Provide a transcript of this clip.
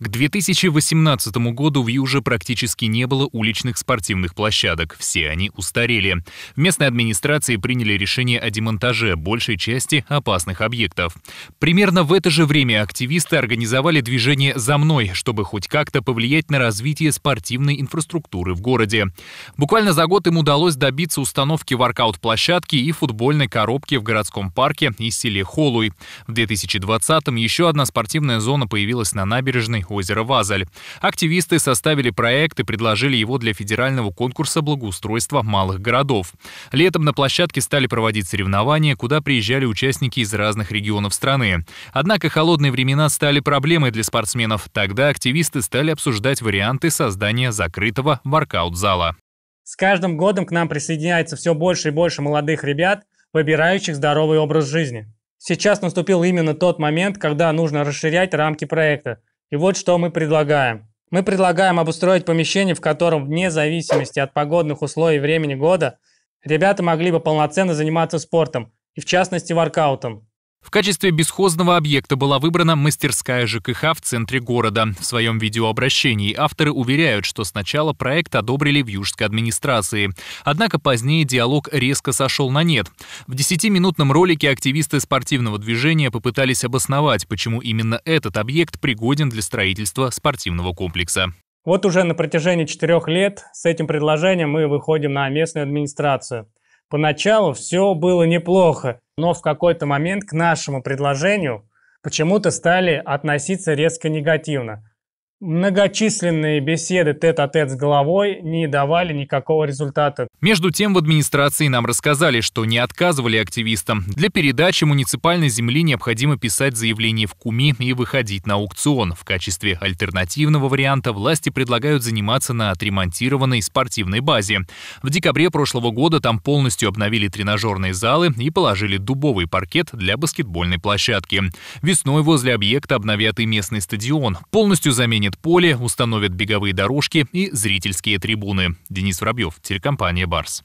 К 2018 году в Юже практически не было уличных спортивных площадок, все они устарели. В местной администрации приняли решение о демонтаже большей части опасных объектов. Примерно в это же время активисты организовали движение «За мной», чтобы хоть как-то повлиять на развитие спортивной инфраструктуры в городе. Буквально за год им удалось добиться установки воркаут-площадки и футбольной коробки в городском парке и селе Холуй. В 2020-м еще одна спортивная зона появилась на набережной озера Вазаль. Активисты составили проект и предложили его для федерального конкурса благоустройства малых городов. Летом на площадке стали проводить соревнования, куда приезжали участники из разных регионов страны. Однако холодные времена стали проблемой для спортсменов. Тогда активисты стали обсуждать варианты создания закрытого воркаут-зала. С каждым годом к нам присоединяется все больше и больше молодых ребят, выбирающих здоровый образ жизни. Сейчас наступил именно тот момент, когда нужно расширять рамки проекта, и вот что мы предлагаем. Мы предлагаем обустроить помещение, в котором вне зависимости от погодных условий времени года ребята могли бы полноценно заниматься спортом, и в частности воркаутом. В качестве бесхозного объекта была выбрана мастерская ЖКХ в центре города. В своем видеообращении авторы уверяют, что сначала проект одобрили в южской администрации. Однако позднее диалог резко сошел на нет. В 10-минутном ролике активисты спортивного движения попытались обосновать, почему именно этот объект пригоден для строительства спортивного комплекса. Вот уже на протяжении четырех лет с этим предложением мы выходим на местную администрацию. Поначалу все было неплохо но в какой-то момент к нашему предложению почему-то стали относиться резко негативно. Многочисленные беседы тет-а-тет -тет с головой не давали никакого результата. Между тем, в администрации нам рассказали, что не отказывали активистам. Для передачи муниципальной земли необходимо писать заявление в КУМИ и выходить на аукцион. В качестве альтернативного варианта власти предлагают заниматься на отремонтированной спортивной базе. В декабре прошлого года там полностью обновили тренажерные залы и положили дубовый паркет для баскетбольной площадки. Весной возле объекта обновят и местный стадион. Полностью заменят заменит поле, установят беговые дорожки и зрительские трибуны. Денис Воробьев, телекомпания «Барс».